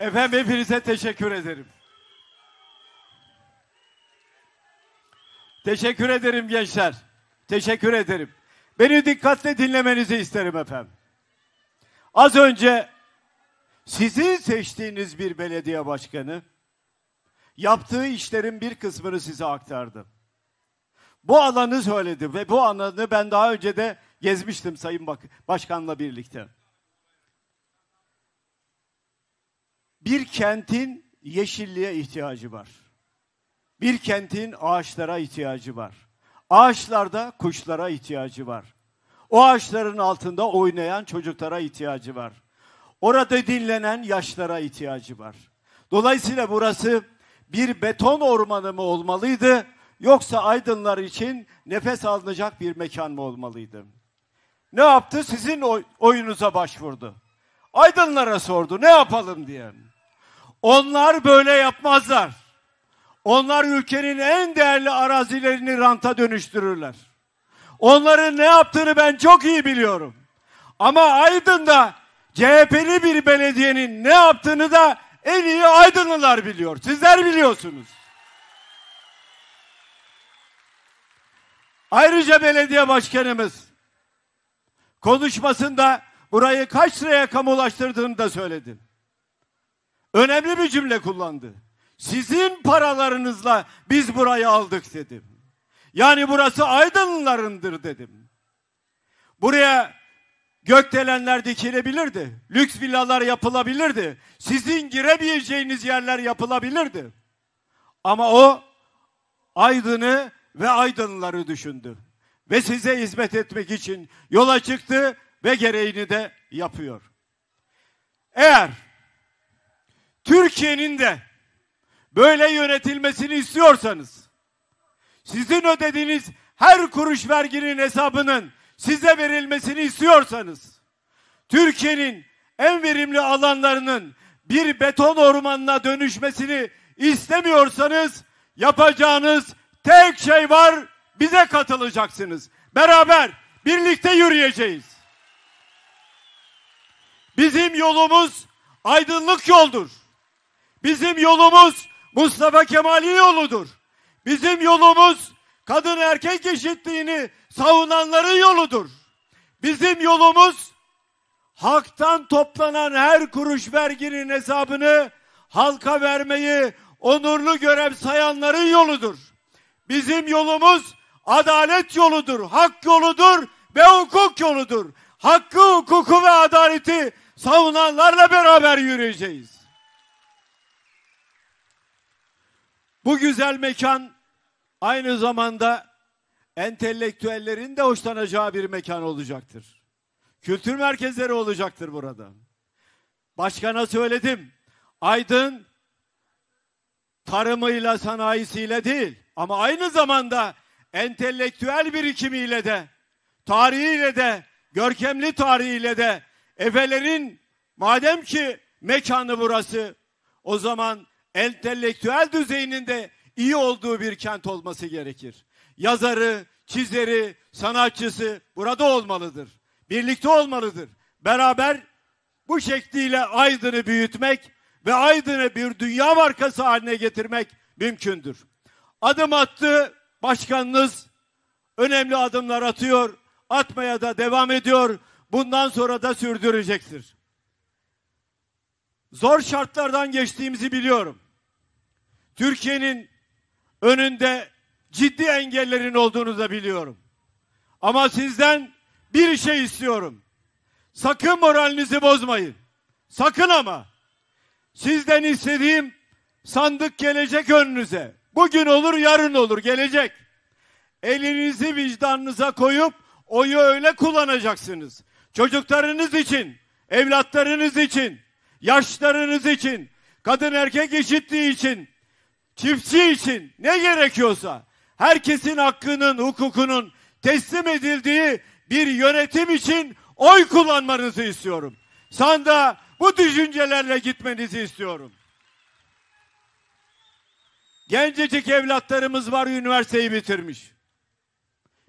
Efendim hepinize teşekkür ederim. Teşekkür ederim gençler. Teşekkür ederim. Beni dikkatle dinlemenizi isterim efendim. Az önce sizin seçtiğiniz bir belediye başkanı yaptığı işlerin bir kısmını size aktardı. Bu alanı söyledi ve bu alanı ben daha önce de gezmiştim Sayın Bak Başkan'la birlikte. Bir kentin yeşilliğe ihtiyacı var. Bir kentin ağaçlara ihtiyacı var. Ağaçlarda kuşlara ihtiyacı var. O ağaçların altında oynayan çocuklara ihtiyacı var. Orada dinlenen yaşlara ihtiyacı var. Dolayısıyla burası bir beton ormanı mı olmalıydı yoksa aydınlar için nefes alınacak bir mekan mı olmalıydı? Ne yaptı? Sizin oyunuza başvurdu. Aydınlara sordu ne yapalım diye. Onlar böyle yapmazlar. Onlar ülkenin en değerli arazilerini ranta dönüştürürler. Onların ne yaptığını ben çok iyi biliyorum. Ama Aydın'da CHP'li bir belediyenin ne yaptığını da en iyi Aydınlılar biliyor. Sizler biliyorsunuz. Ayrıca belediye başkanımız konuşmasında burayı kaç liraya kamulaştırdığını da söyledi önemli bir cümle kullandı. Sizin paralarınızla biz burayı aldık dedim. Yani burası aydınlarındır dedim. Buraya gökdelenler dikilebilirdi. Lüks villalar yapılabilirdi. Sizin girebileceğiniz yerler yapılabilirdi. Ama o aydını ve aydınları düşündü. Ve size hizmet etmek için yola çıktı ve gereğini de yapıyor. Eğer Türkiye'nin de böyle yönetilmesini istiyorsanız sizin ödediğiniz her kuruş verginin hesabının size verilmesini istiyorsanız Türkiye'nin en verimli alanlarının bir beton ormanına dönüşmesini istemiyorsanız yapacağınız tek şey var bize katılacaksınız. Beraber birlikte yürüyeceğiz. Bizim yolumuz aydınlık yoldur. Bizim yolumuz Mustafa Kemal'in yoludur. Bizim yolumuz kadın erkek eşitliğini savunanların yoludur. Bizim yolumuz halktan toplanan her kuruş verginin hesabını halka vermeyi onurlu görev sayanların yoludur. Bizim yolumuz adalet yoludur, hak yoludur ve hukuk yoludur. Hakkı, hukuku ve adaleti savunanlarla beraber yürüyeceğiz. Bu güzel mekan aynı zamanda entelektüellerin de hoşlanacağı bir mekan olacaktır. Kültür merkezleri olacaktır burada. Başkana söyledim. Aydın tarımıyla, sanayisiyle değil ama aynı zamanda entelektüel birikimiyle de, tarihiyle de, görkemli tarihiyle de efelerin madem ki mekanı burası o zaman entelektüel düzeyinin de iyi olduğu bir kent olması gerekir. Yazarı, çizeri, sanatçısı burada olmalıdır. Birlikte olmalıdır. Beraber bu şekliyle Aydın'ı büyütmek ve Aydın'ı bir dünya markası haline getirmek mümkündür. Adım attı başkanınız önemli adımlar atıyor, atmaya da devam ediyor. Bundan sonra da sürdürecektir zor şartlardan geçtiğimizi biliyorum. Türkiye'nin önünde ciddi engellerin olduğunu da biliyorum. Ama sizden bir şey istiyorum. Sakın moralinizi bozmayın. Sakın ama. Sizden istediğim sandık gelecek önünüze. Bugün olur yarın olur gelecek. Elinizi vicdanınıza koyup oyu öyle kullanacaksınız. Çocuklarınız için, evlatlarınız için, yaşlarınız için, kadın erkek eşitliği için, çiftçi için ne gerekiyorsa herkesin hakkının, hukukunun teslim edildiği bir yönetim için oy kullanmanızı istiyorum. Sanda bu düşüncelerle gitmenizi istiyorum. Gencecik evlatlarımız var üniversiteyi bitirmiş.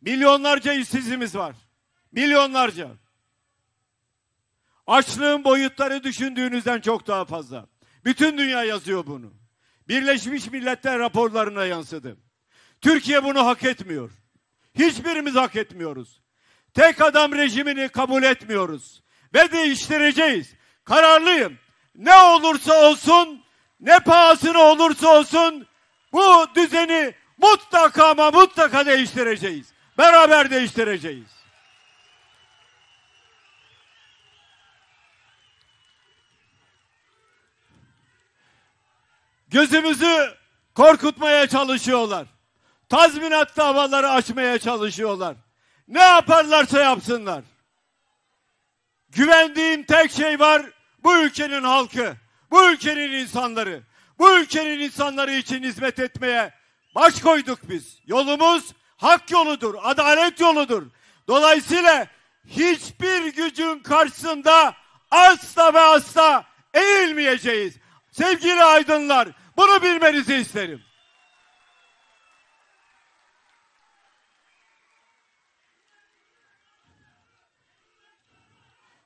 Milyonlarca işsizimiz var. Milyonlarca. Açlığın boyutları düşündüğünüzden çok daha fazla. Bütün dünya yazıyor bunu. Birleşmiş Milletler raporlarına yansıdı. Türkiye bunu hak etmiyor. Hiçbirimiz hak etmiyoruz. Tek adam rejimini kabul etmiyoruz ve değiştireceğiz. Kararlıyım. Ne olursa olsun, ne pahasına olursa olsun bu düzeni mutlaka ama mutlaka değiştireceğiz. Beraber değiştireceğiz. Gözümüzü korkutmaya çalışıyorlar. Tazminat davaları açmaya çalışıyorlar. Ne yaparlarsa yapsınlar. Güvendiğim tek şey var. Bu ülkenin halkı, bu ülkenin insanları. Bu ülkenin insanları için hizmet etmeye baş koyduk biz. Yolumuz hak yoludur, adalet yoludur. Dolayısıyla hiçbir gücün karşısında asla ve asla eğilmeyeceğiz. Sevgili aydınlar bunu bilmenizi isterim.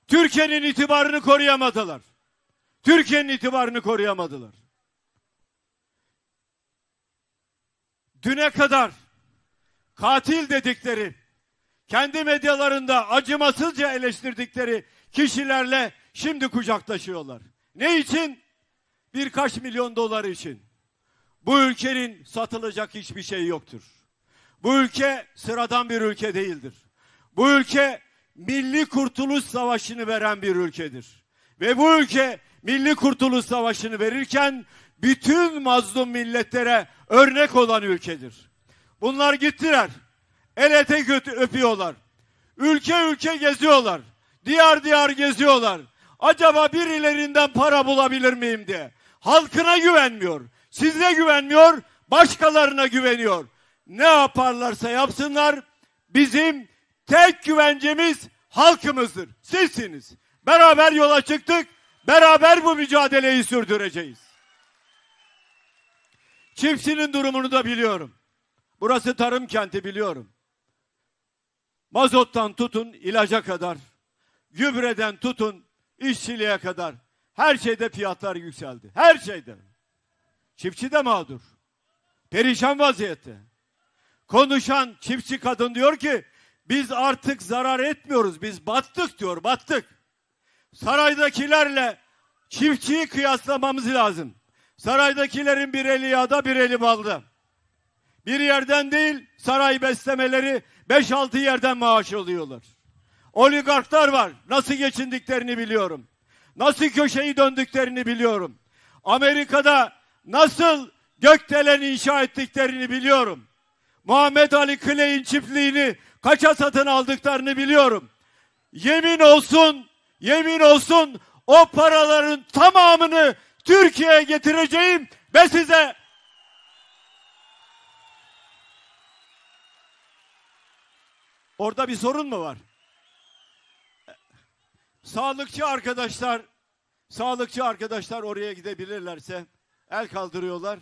Türkiye'nin itibarını koruyamadılar. Türkiye'nin itibarını koruyamadılar. Düne kadar katil dedikleri, kendi medyalarında acımasızca eleştirdikleri kişilerle şimdi kucaklaşıyorlar. Ne için? birkaç milyon dolar için bu ülkenin satılacak hiçbir şey yoktur. Bu ülke sıradan bir ülke değildir. Bu ülke Milli Kurtuluş Savaşı'nı veren bir ülkedir. Ve bu ülke Milli Kurtuluş Savaşı'nı verirken bütün mazlum milletlere örnek olan ülkedir. Bunlar gittiler. El ete kötü öpüyorlar. Ülke ülke geziyorlar. Diyar diyar geziyorlar. Acaba birilerinden para bulabilir miyim diye. Halkına güvenmiyor. Size güvenmiyor, başkalarına güveniyor. Ne yaparlarsa yapsınlar bizim tek güvencemiz halkımızdır. Sizsiniz. Beraber yola çıktık. Beraber bu mücadeleyi sürdüreceğiz. Çiftçinin durumunu da biliyorum. Burası tarım kenti biliyorum. Mazottan tutun ilaca kadar, gübreden tutun işçiliğe kadar her şeyde fiyatlar yükseldi. Her şeyde. Çiftçi de mağdur. Perişan vaziyette. Konuşan çiftçi kadın diyor ki biz artık zarar etmiyoruz. Biz battık diyor. Battık. Saraydakilerle çiftçiyi kıyaslamamız lazım. Saraydakilerin bir eli yağda bir eli balda. Bir yerden değil saray beslemeleri 5-6 yerden maaş alıyorlar. Oligarklar var. Nasıl geçindiklerini biliyorum nasıl köşeyi döndüklerini biliyorum. Amerika'da nasıl gökdelen inşa ettiklerini biliyorum. Muhammed Ali Clay'in çiftliğini kaça satın aldıklarını biliyorum. Yemin olsun, yemin olsun o paraların tamamını Türkiye'ye getireceğim ve size Orada bir sorun mu var? Sağlıkçı arkadaşlar, sağlıkçı arkadaşlar oraya gidebilirlerse el kaldırıyorlar.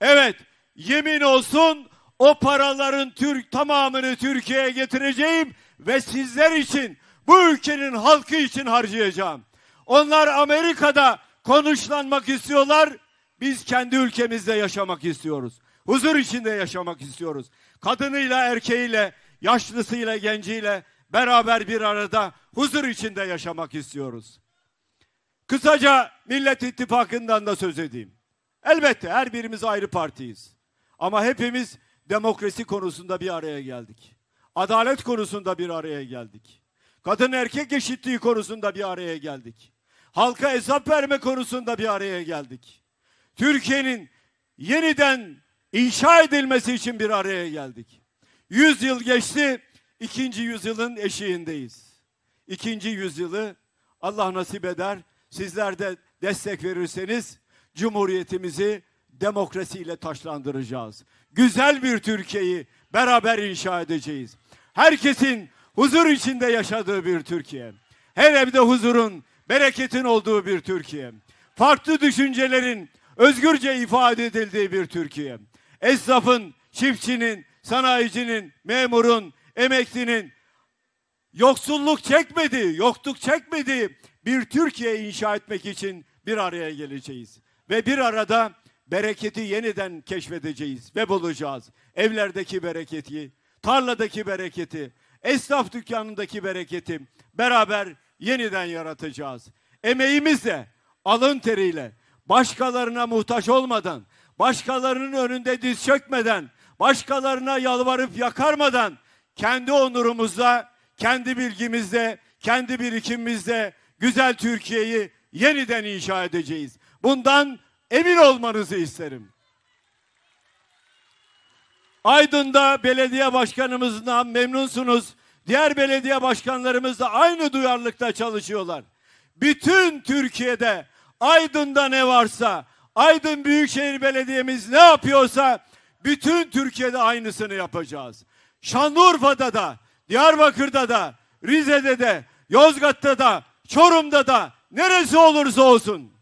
Evet, yemin olsun o paraların Türk tamamını Türkiye'ye getireceğim ve sizler için, bu ülkenin halkı için harcayacağım. Onlar Amerika'da konuşlanmak istiyorlar. Biz kendi ülkemizde yaşamak istiyoruz. Huzur içinde yaşamak istiyoruz. Kadınıyla, erkeğiyle, yaşlısıyla, genciyle, beraber bir arada huzur içinde yaşamak istiyoruz. Kısaca Millet İttifakı'ndan da söz edeyim. Elbette her birimiz ayrı partiyiz. Ama hepimiz demokrasi konusunda bir araya geldik. Adalet konusunda bir araya geldik. Kadın erkek eşitliği konusunda bir araya geldik. Halka hesap verme konusunda bir araya geldik. Türkiye'nin yeniden inşa edilmesi için bir araya geldik. Yüz yıl geçti İkinci yüzyılın eşiğindeyiz. İkinci yüzyılı Allah nasip eder. Sizler de destek verirseniz Cumhuriyetimizi demokrasiyle taşlandıracağız. Güzel bir Türkiye'yi beraber inşa edeceğiz. Herkesin huzur içinde yaşadığı bir Türkiye. Her evde huzurun, bereketin olduğu bir Türkiye. Farklı düşüncelerin özgürce ifade edildiği bir Türkiye. Esnafın, çiftçinin, sanayicinin, memurun, emeklinin yoksulluk çekmediği, yokluk çekmediği bir Türkiye inşa etmek için bir araya geleceğiz. Ve bir arada bereketi yeniden keşfedeceğiz ve bulacağız. Evlerdeki bereketi, tarladaki bereketi, esnaf dükkanındaki bereketi beraber yeniden yaratacağız. Emeğimizle, alın teriyle, başkalarına muhtaç olmadan, başkalarının önünde diz çökmeden, başkalarına yalvarıp yakarmadan kendi onurumuzla, kendi bilgimizle, kendi birikimimizle güzel Türkiye'yi yeniden inşa edeceğiz. Bundan emin olmanızı isterim. Aydın'da belediye başkanımızdan memnunsunuz. Diğer belediye başkanlarımız da aynı duyarlılıkta çalışıyorlar. Bütün Türkiye'de Aydın'da ne varsa, Aydın Büyükşehir Belediye'miz ne yapıyorsa bütün Türkiye'de aynısını yapacağız. Şanlıurfa'da da, Diyarbakır'da da, Rize'de de, Yozgat'ta da, Çorum'da da neresi olursa olsun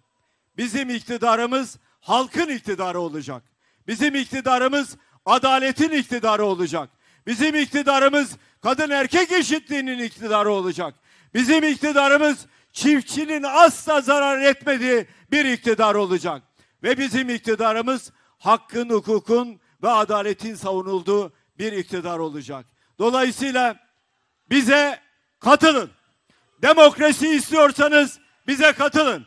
bizim iktidarımız halkın iktidarı olacak. Bizim iktidarımız adaletin iktidarı olacak. Bizim iktidarımız kadın erkek eşitliğinin iktidarı olacak. Bizim iktidarımız çiftçinin asla zarar etmediği bir iktidar olacak. Ve bizim iktidarımız hakkın, hukukun ve adaletin savunulduğu bir iktidar olacak. Dolayısıyla bize katılın. Demokrasi istiyorsanız bize katılın.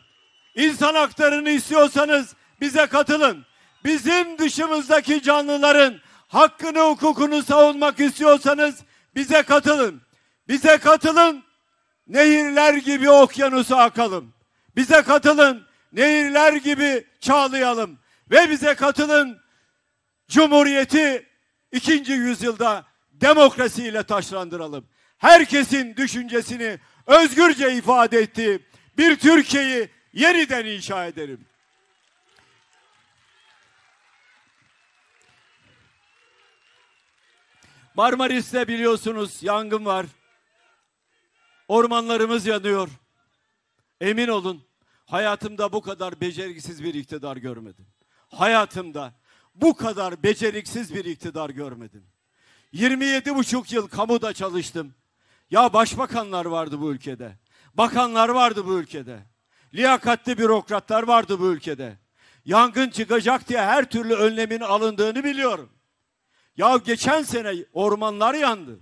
İnsan haklarını istiyorsanız bize katılın. Bizim dışımızdaki canlıların hakkını, hukukunu savunmak istiyorsanız bize katılın. Bize katılın. Nehirler gibi okyanusu akalım. Bize katılın. Nehirler gibi çağlayalım ve bize katılın. Cumhuriyeti ikinci yüzyılda demokrasiyle taşlandıralım. Herkesin düşüncesini özgürce ifade ettiği bir Türkiye'yi yeniden inşa ederim. Marmaris'te biliyorsunuz yangın var. Ormanlarımız yanıyor. Emin olun hayatımda bu kadar beceriksiz bir iktidar görmedim. Hayatımda bu kadar beceriksiz bir iktidar görmedim. 27 buçuk yıl kamuda çalıştım. Ya başbakanlar vardı bu ülkede. Bakanlar vardı bu ülkede. Liyakatli bürokratlar vardı bu ülkede. Yangın çıkacak diye her türlü önlemin alındığını biliyorum. Ya geçen sene ormanlar yandı.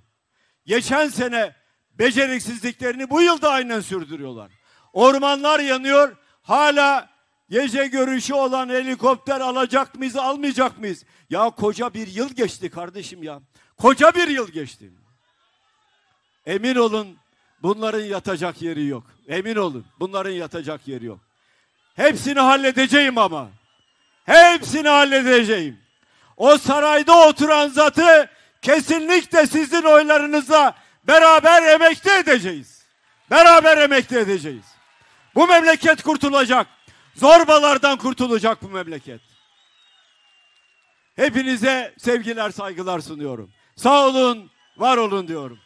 Geçen sene beceriksizliklerini bu yılda aynen sürdürüyorlar. Ormanlar yanıyor. Hala Gece görüşü olan helikopter alacak mıyız, almayacak mıyız? Ya koca bir yıl geçti kardeşim ya. Koca bir yıl geçti. Emin olun bunların yatacak yeri yok. Emin olun bunların yatacak yeri yok. Hepsini halledeceğim ama. Hepsini halledeceğim. O sarayda oturan zatı kesinlikle sizin oylarınızla beraber emekli edeceğiz. Beraber emekli edeceğiz. Bu memleket kurtulacak. Zorbalardan kurtulacak bu memleket. Hepinize sevgiler, saygılar sunuyorum. Sağ olun, var olun diyorum.